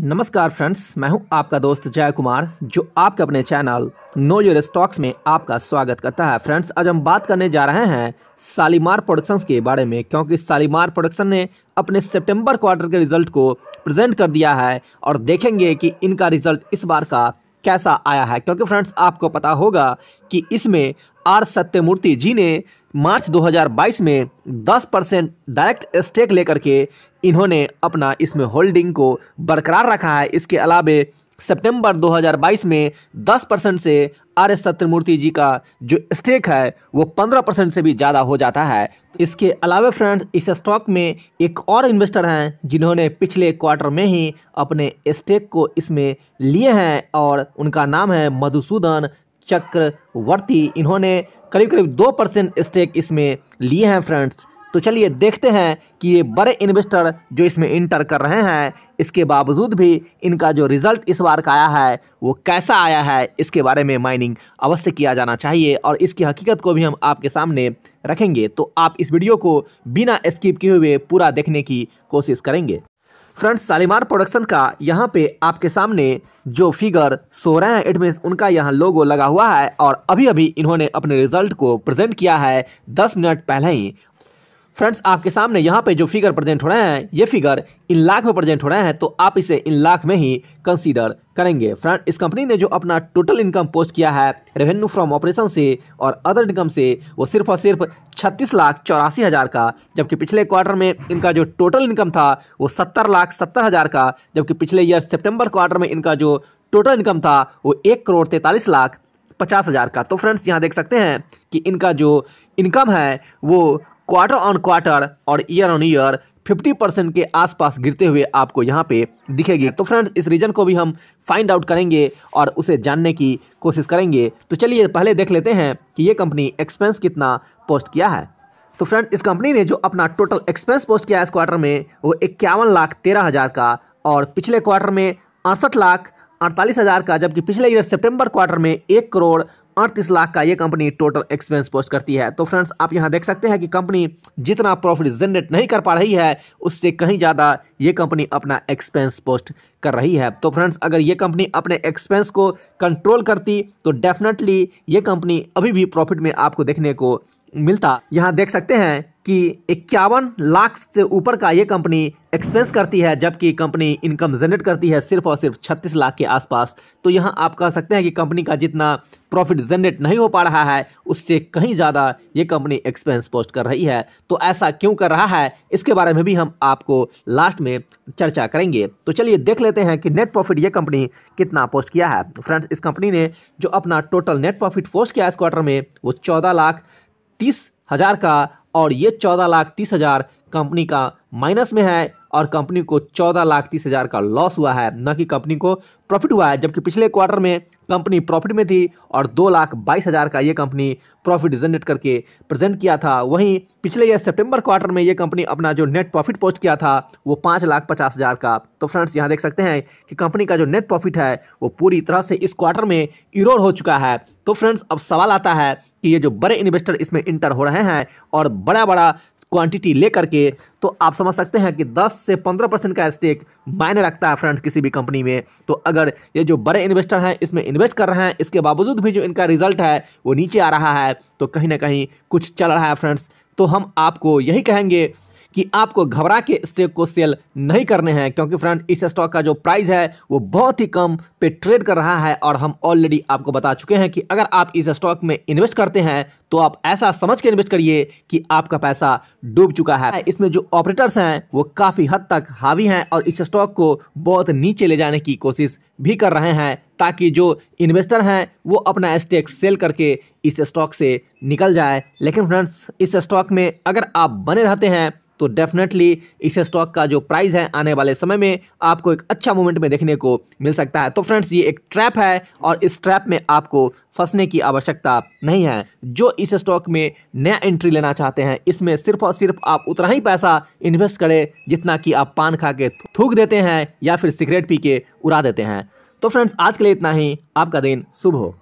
नमस्कार फ्रेंड्स मैं हूं आपका दोस्त जय कुमार जो आपके अपने चैनल नो योर स्टॉक्स में आपका स्वागत करता है फ्रेंड्स आज हम बात करने जा रहे हैं सालीमार प्रोडक्शंस के बारे में क्योंकि सालीमार प्रोडक्शन ने अपने सितंबर क्वार्टर के रिजल्ट को प्रेजेंट कर दिया है और देखेंगे कि इनका रिजल्ट इस बार का कैसा आया है क्योंकि फ्रेंड्स आपको पता होगा कि इसमें आर सत्यमूर्ति जी ने मार्च 2022 में 10 परसेंट डायरेक्ट स्टेक लेकर के इन्होंने अपना इसमें होल्डिंग को बरकरार रखा है इसके अलावे सितंबर 2022 में 10 परसेंट से आर एस सत्यमूर्ति जी का जो स्टेक है वो 15 परसेंट से भी ज़्यादा हो जाता है इसके अलावा फ्रेंड्स इस स्टॉक में एक और इन्वेस्टर हैं जिन्होंने पिछले क्वार्टर में ही अपने स्टेक को इसमें लिए हैं और उनका नाम है मधुसूदन चक्रवर्ती इन्होंने करीब करीब दो परसेंट स्टेक इसमें लिए हैं फ्रेंड्स तो चलिए देखते हैं कि ये बड़े इन्वेस्टर जो इसमें इंटर कर रहे हैं इसके बावजूद भी इनका जो रिजल्ट इस बार का आया है वो कैसा आया है इसके बारे में माइनिंग अवश्य किया जाना चाहिए और इसकी हकीकत को भी हम आपके सामने रखेंगे तो आप इस वीडियो को बिना स्किप किए हुए पूरा देखने की कोशिश करेंगे फ्रेंड्स शालीमार प्रोडक्शन का यहाँ पे आपके सामने जो फिगर सो रहे हैं इट मीन्स उनका यहाँ लोगो लगा हुआ है और अभी अभी इन्होंने अपने रिजल्ट को प्रेजेंट किया है दस मिनट पहले ही फ्रेंड्स आपके सामने यहाँ पे जो फिगर प्रेजेंट हो रहे हैं ये फिगर इन लाख में प्रेजेंट हो रहे हैं तो आप इसे इन लाख में ही कंसीडर करेंगे फ्रेंड इस कंपनी ने जो अपना टोटल इनकम पोस्ट किया है रेवेन्यू फ्रॉम ऑपरेशन से और अदर इनकम से वो सिर्फ और सिर्फ छत्तीस लाख चौरासी हज़ार का जबकि पिछले क्वार्टर में इनका जो टोटल इनकम था वो सत्तर लाख सत्तर हज़ार का जबकि पिछले ईयर सेप्टेम्बर क्वार्टर में इनका जो टोटल इनकम था वो एक करोड़ तैंतालीस लाख पचास हज़ार का तो फ्रेंड्स यहाँ देख सकते हैं कि इनका जो इनकम है वो क्वार्टर ऑन क्वार्टर और ईयर ऑन ईयर 50 परसेंट के आसपास गिरते हुए आपको यहाँ पे दिखेगी तो फ्रेंड्स इस रीजन को भी हम फाइंड आउट करेंगे और उसे जानने की कोशिश करेंगे तो चलिए पहले देख लेते हैं कि ये कंपनी एक्सपेंस कितना पोस्ट किया है तो फ्रेंड इस कंपनी ने जो अपना टोटल एक्सपेंस पोस्ट किया इस क्वार्टर में वो इक्यावन लाख तेरह हज़ार का और पिछले क्वार्टर में अड़सठ लाख अड़तालीस हज़ार का जबकि पिछले ईयर सितंबर क्वार्टर में एक करोड़ अड़तीस लाख का ये कंपनी टोटल एक्सपेंस पोस्ट करती है तो फ्रेंड्स आप यहाँ देख सकते हैं कि कंपनी जितना प्रॉफिट जनरेट नहीं कर पा रही है उससे कहीं ज़्यादा ये कंपनी अपना एक्सपेंस पोस्ट कर रही है तो फ्रेंड्स अगर ये कंपनी अपने एक्सपेंस को कंट्रोल करती तो डेफिनेटली ये कंपनी अभी भी प्रॉफिट में आपको देखने को मिलता यहाँ देख सकते हैं कि इक्यावन लाख से ऊपर का ये कंपनी एक्सपेंस करती है जबकि कंपनी इनकम जनरेट करती है सिर्फ और सिर्फ 36 लाख के आसपास तो यहाँ आप कह सकते हैं कि कंपनी का जितना प्रॉफिट जनरेट नहीं हो पा रहा है उससे कहीं ज़्यादा ये कंपनी एक्सपेंस पोस्ट कर रही है तो ऐसा क्यों कर रहा है इसके बारे में भी हम आपको लास्ट में चर्चा करेंगे तो चलिए देख लेते हैं कि नेट प्रॉफिट ये कंपनी कितना पोस्ट किया है फ्रेंड्स इस कंपनी ने जो अपना टोटल नेट प्रॉफिट पोस्ट किया इस क्वार्टर में वो चौदह लाख तीस हज़ार का और ये चौदह लाख तीस हज़ार कंपनी का माइनस में है और कंपनी को चौदह लाख तीस हज़ार का लॉस हुआ है न कि कंपनी को प्रॉफिट हुआ है जबकि पिछले क्वार्टर में कंपनी प्रॉफिट में थी और दो लाख बाईस हज़ार का ये कंपनी प्रॉफिट जनरेट करके प्रेजेंट किया था वहीं पिछले ये सितंबर क्वार्टर में ये कंपनी अपना जो नेट प्रॉफिट पोस्ट किया था वो पाँच लाख पचास हज़ार का तो फ्रेंड्स यहाँ देख सकते हैं कि कंपनी का जो नेट प्रॉफिट है वो पूरी तरह से इस क्वार्टर में इरोड हो चुका है तो फ्रेंड्स अब सवाल आता है कि ये जो बड़े इन्वेस्टर इसमें इंटर हो रहे हैं और बड़ा बड़ा क्वांटिटी लेकर के तो आप समझ सकते हैं कि 10 से 15 परसेंट का स्टेक मायने रखता है फ्रेंड्स किसी भी कंपनी में तो अगर ये जो बड़े इन्वेस्टर हैं इसमें इन्वेस्ट कर रहे हैं इसके बावजूद भी जो इनका रिजल्ट है वो नीचे आ रहा है तो कहीं ना कहीं कुछ चल रहा है फ्रेंड्स तो हम आपको यही कहेंगे कि आपको घबरा के स्टेक को सेल नहीं करने हैं क्योंकि फ्रेंड इस स्टॉक का जो प्राइस है वो बहुत ही कम पे ट्रेड कर रहा है और हम ऑलरेडी आपको बता चुके हैं कि अगर आप इस स्टॉक में इन्वेस्ट करते हैं तो आप ऐसा समझ के इन्वेस्ट करिए कि आपका पैसा डूब चुका है इसमें जो ऑपरेटर्स हैं वो काफ़ी हद तक हावी हैं और इस स्टॉक को बहुत नीचे ले जाने की कोशिश भी कर रहे हैं ताकि जो इन्वेस्टर हैं वो अपना स्टेक सेल करके इस स्टॉक से निकल जाए लेकिन फ्रेंड्स इस स्टॉक में अगर आप बने रहते हैं तो डेफिनेटली इस स्टॉक का जो प्राइस है आने वाले समय में आपको एक अच्छा मोमेंट में देखने को मिल सकता है तो फ्रेंड्स ये एक ट्रैप है और इस ट्रैप में आपको फंसने की आवश्यकता नहीं है जो इस स्टॉक में नया एंट्री लेना चाहते हैं इसमें सिर्फ और सिर्फ आप उतना ही पैसा इन्वेस्ट करें जितना कि आप पान खा के थूक देते हैं या फिर सिगरेट पी के उड़ा देते हैं तो फ्रेंड्स आज के लिए इतना ही आपका दिन शुभ हो